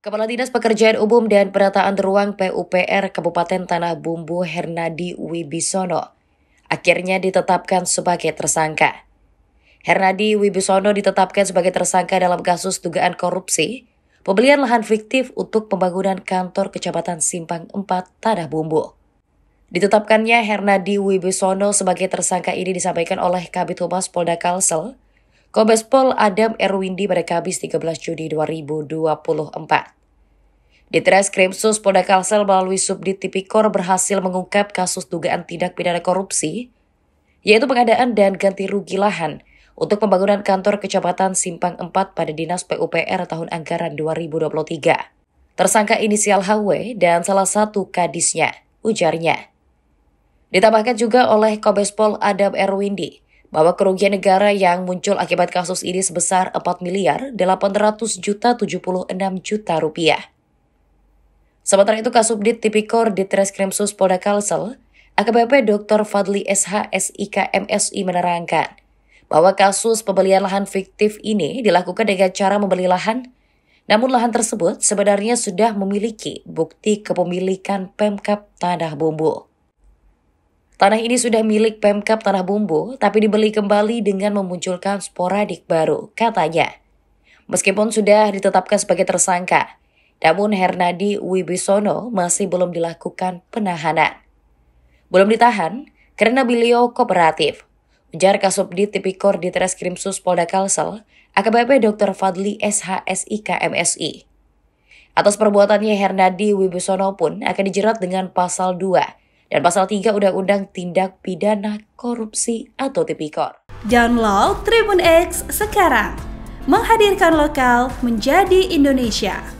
Kepala Dinas Pekerjaan Umum dan Penataan Ruang PUPR Kabupaten Tanah Bumbu Hernadi Wibisono akhirnya ditetapkan sebagai tersangka. Hernadi Wibisono ditetapkan sebagai tersangka dalam kasus dugaan korupsi, pembelian lahan fiktif untuk pembangunan kantor Kecamatan Simpang 4 Tanah Bumbu. Ditetapkannya Hernadi Wibisono sebagai tersangka ini disampaikan oleh Kabit Humas Polda Kalsel, Kombes Pol Adam Erwindi pada Kamis 13 Juni 2024. Di Ditres Krimsus Polda Kalsel melalui Subdit Tipikor berhasil mengungkap kasus dugaan tindak pidana korupsi, yaitu pengadaan dan ganti rugi lahan untuk pembangunan kantor kecamatan Simpang 4 pada Dinas PUPR tahun anggaran 2023. Tersangka inisial HW dan salah satu kadisnya, ujarnya. Ditambahkan juga oleh Kombes Adam Erwindi, bahwa kerugian negara yang muncul akibat kasus ini sebesar 4 miliar 800 juta 76 juta rupiah. Sementara itu Kasubdit Tipikor di Treskrimsus Polda Kalsel, AKBP Dr. Fadli SH SIK MSI menerangkan bahwa kasus pembelian lahan fiktif ini dilakukan dengan cara membeli lahan, namun lahan tersebut sebenarnya sudah memiliki bukti kepemilikan Pemkap Tanah Bumbu. Tanah ini sudah milik Pemkap Tanah Bumbu, tapi dibeli kembali dengan memunculkan sporadik baru, katanya. Meskipun sudah ditetapkan sebagai tersangka, namun Hernadi Wibisono masih belum dilakukan penahanan. Belum ditahan karena beliau kooperatif. Ujar Kasubdit Tipikor di Treskrimsus Polda Kalsel, AKBP Dr. Fadli SHSIK MSI. Atas perbuatannya Hernadi Wibisono pun akan dijerat dengan pasal 2 dan pasal 3 Undang-Undang Tindak Pidana Korupsi atau Tipikor. Download Tribun X sekarang, menghadirkan lokal menjadi Indonesia.